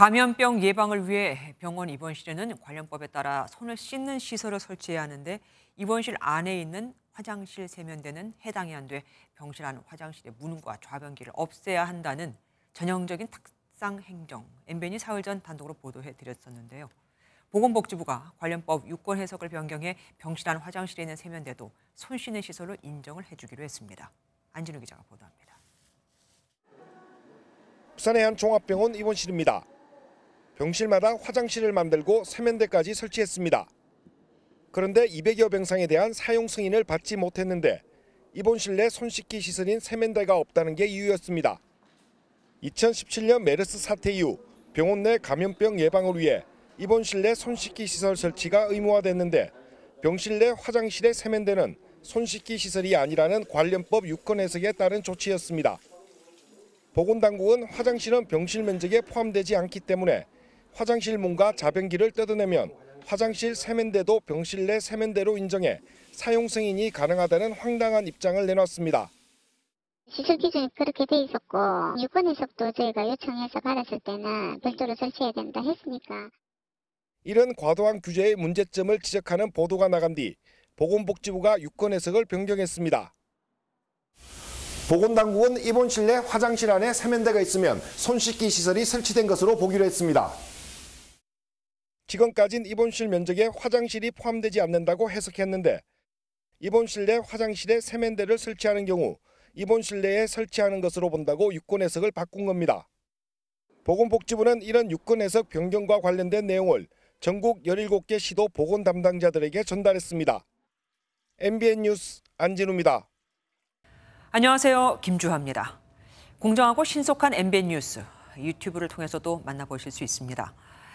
감염병 예방을 위해 병원 입원실에는 관련법에 따라 손을 씻는 시설을 설치해야 하는데 입원실 안에 있는 화장실 세면대는 해당이 안 돼 병실 안 화장실의 문과 좌변기를 없애야 한다는 전형적인 탁상 행정 엠베니 사흘 전 단독으로 보도해 드렸었는데요. 보건복지부가 관련법 유권 해석을 변경해 병실 안 화장실에 있는 세면대도 손 씻는 시설로 인정을 해주기로 했습니다. 안진우 기자가 보도합니다. 부산의 한 종합병원 입원실입니다. 병실마다 화장실을 만들고 세면대까지 설치했습니다. 그런데 200여 병상에 대한 사용 승인을 받지 못했는데 입원 실내 손 씻기 시설인 세면대가 없다는 게 이유였습니다. 2017년 메르스 사태 이후 병원 내 감염병 예방을 위해 입원 실내 손 씻기 시설 설치가 의무화됐는데 병실 내 화장실의 세면대는 손 씻기 시설이 아니라는 관련법 6건 해석에 따른 조치였습니다. 보건당국은 화장실은 병실 면적에 포함되지 않기 때문에 화장실 문과 자변기를 뜯어내면 화장실 세면대도 병실 내 세면대로 인정해 사용 승인이 가능하다는 황당한 입장을 내놨습니다. 시설 기준이 그렇게 돼 있었고 유관에서도 저희가 요청해서 받았을 때는 별도로 설치해야 된다 했으니까. 이런 과도한 규제의 문제점을 지적하는 보도가 나간 뒤 보건복지부가 유권 해석을 변경했습니다. 보건당국은 입원 실내 화장실 안에 세면대가 있으면 손 씻기 시설이 설치된 것으로 보기로 했습니다. 지금까진 입원실 면적에 화장실이 포함되지 않는다고 해석했는데 입원실 내 화장실에 세면대를 설치하는 경우 입원실 내에 설치하는 것으로 본다고 유권 해석을 바꾼 겁니다. 보건복지부는 이런 유권 해석 변경과 관련된 내용을 전국 17개 시도 보건 담당자들에게 전달했습니다. MBN 뉴스 안진우입니다. 안녕하세요. 김주화입니다. 공정하고 신속한 MBN 뉴스 유튜브를 통해서도 만나보실 수 있습니다.